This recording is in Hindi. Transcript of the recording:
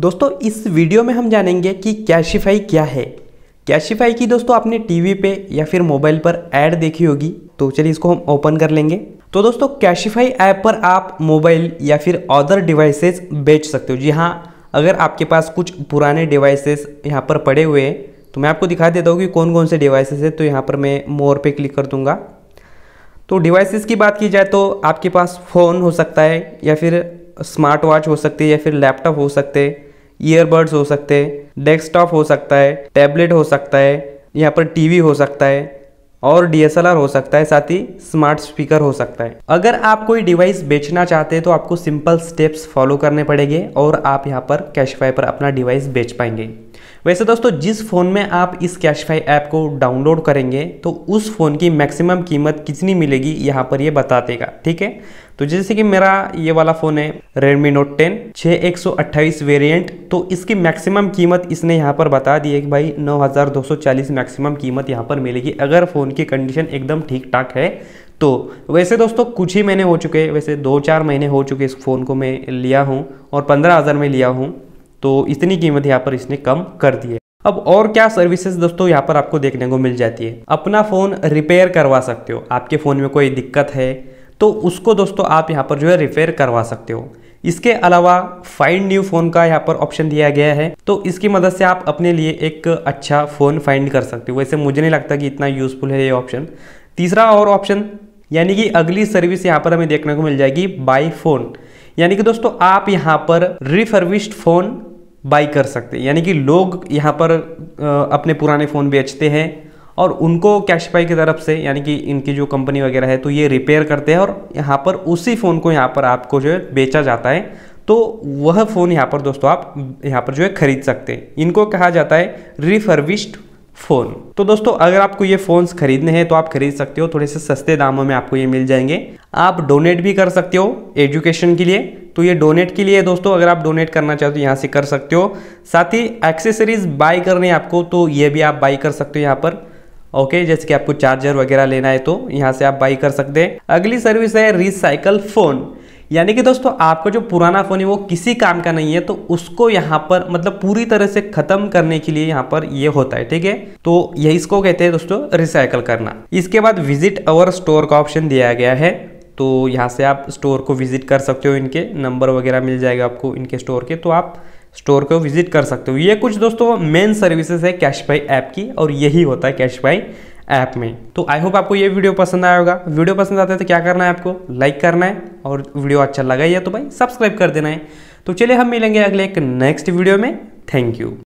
दोस्तों इस वीडियो में हम जानेंगे कि कैशिफाई क्या है कैशिफाई की दोस्तों आपने टीवी पे या फिर मोबाइल पर ऐड देखी होगी तो चलिए इसको हम ओपन कर लेंगे तो दोस्तों कैशिफाई ऐप पर आप मोबाइल या फिर अदर डिवाइसेस बेच सकते हो जी हाँ अगर आपके पास कुछ पुराने डिवाइसेस यहाँ पर पड़े हुए हैं तो मैं आपको दिखा देता हूँ कि कौन कौन से डिवाइसेस है तो यहाँ पर मैं मोर पे क्लिक कर दूँगा तो डिवाइसेस की बात की जाए तो आपके पास फ़ोन हो सकता है या फिर स्मार्ट वॉच हो सकती है या फिर लैपटॉप हो सकते ईयरबड्स हो सकते डेस्कटॉप हो सकता है टैबलेट हो सकता है यहाँ पर टीवी हो सकता है और डीएसएलआर हो सकता है साथ ही स्मार्ट स्पीकर हो सकता है अगर आप कोई डिवाइस बेचना चाहते हैं तो आपको सिंपल स्टेप्स फॉलो करने पड़ेंगे और आप यहाँ पर कैशफाई पर अपना डिवाइस बेच पाएंगे वैसे दोस्तों जिस फ़ोन में आप इस कैशफाई ऐप को डाउनलोड करेंगे तो उस फ़ोन की मैक्सिमम कीमत कितनी मिलेगी यहाँ पर ये यह बता देगा ठीक है तो जैसे कि मेरा ये वाला फ़ोन है रेडमी नोट टेन छः एक सौ अट्ठाईस वेरियंट तो इसकी मैक्सिमम कीमत इसने यहाँ पर बता दी है कि भाई नौ हज़ार दो सौ चालीस मैक्सिमम कीमत यहाँ पर मिलेगी अगर फ़ोन की कंडीशन एकदम ठीक ठाक है तो वैसे दोस्तों कुछ ही महीने हो चुके वैसे दो चार महीने हो चुके इस फ़ोन को मैं लिया हूँ और पंद्रह हज़ार में लिया हूँ तो इतनी कीमत यहाँ पर इसने कम कर दी है अब और क्या सर्विसेज दोस्तों यहाँ पर आपको देखने को मिल जाती है अपना फ़ोन रिपेयर करवा सकते हो आपके फ़ोन में कोई दिक्कत है तो उसको दोस्तों आप यहाँ पर जो है रिपेयर करवा सकते हो इसके अलावा फाइंड न्यू फ़ोन का यहाँ पर ऑप्शन दिया गया है तो इसकी मदद से आप अपने लिए एक अच्छा फ़ोन फाइंड कर सकते हो वैसे मुझे नहीं लगता कि इतना यूज़फुल है ये ऑप्शन तीसरा और ऑप्शन यानी कि अगली सर्विस यहाँ पर हमें देखने को मिल जाएगी बाई फ़ोन यानी कि दोस्तों आप यहाँ पर रिफर्विश्ड फ़ोन बाई कर सकते हैं यानी कि लोग यहाँ पर अपने पुराने फ़ोन बेचते हैं और उनको कैशपाई की तरफ से यानी कि इनकी जो कंपनी वगैरह है तो ये रिपेयर करते हैं और यहाँ पर उसी फ़ोन को यहाँ पर आपको जो है बेचा जाता है तो वह फ़ोन यहाँ पर दोस्तों आप यहाँ पर जो है ख़रीद सकते हैं इनको कहा जाता है रिफर्विश्ड फ़ोन तो दोस्तों अगर आपको ये फ़ोन्स खरीदने हैं तो आप खरीद सकते हो थोड़े से सस्ते दामों में आपको ये मिल जाएंगे आप डोनेट भी कर सकते हो एजुकेशन के लिए तो ये डोनेट के लिए दोस्तों अगर आप डोनेट करना चाहते हो तो यहाँ से कर सकते हो साथ ही एक्सेसरीज बाई करने आपको तो ये भी आप बाई कर सकते हो यहाँ पर ओके जैसे कि आपको चार्जर वगैरह लेना है तो यहाँ से आप बाई कर सकते हैं अगली सर्विस है रिसाइकल फ़ोन यानी कि दोस्तों आपका जो पुराना फ़ोन है वो किसी काम का नहीं है तो उसको यहाँ पर मतलब पूरी तरह से ख़त्म करने के लिए यहाँ पर ये होता है ठीक है तो यही इसको कहते हैं दोस्तों रिसाइकल करना इसके बाद विजिट अवर स्टोर का ऑप्शन दिया गया है तो यहाँ से आप स्टोर को विजिट कर सकते हो इनके नंबर वगैरह मिल जाएगा आपको इनके स्टोर के तो आप स्टोर को विजिट कर सकते हो ये कुछ दोस्तों मेन सर्विसेज है कैश बाई ऐप की और यही होता है कैश बाई ऐप में तो आई होप आपको ये वीडियो पसंद आया होगा वीडियो पसंद आता है तो क्या करना है आपको लाइक करना है और वीडियो अच्छा लगा या तो भाई सब्सक्राइब कर देना है तो चलिए हम मिलेंगे अगले एक नेक्स्ट वीडियो में थैंक यू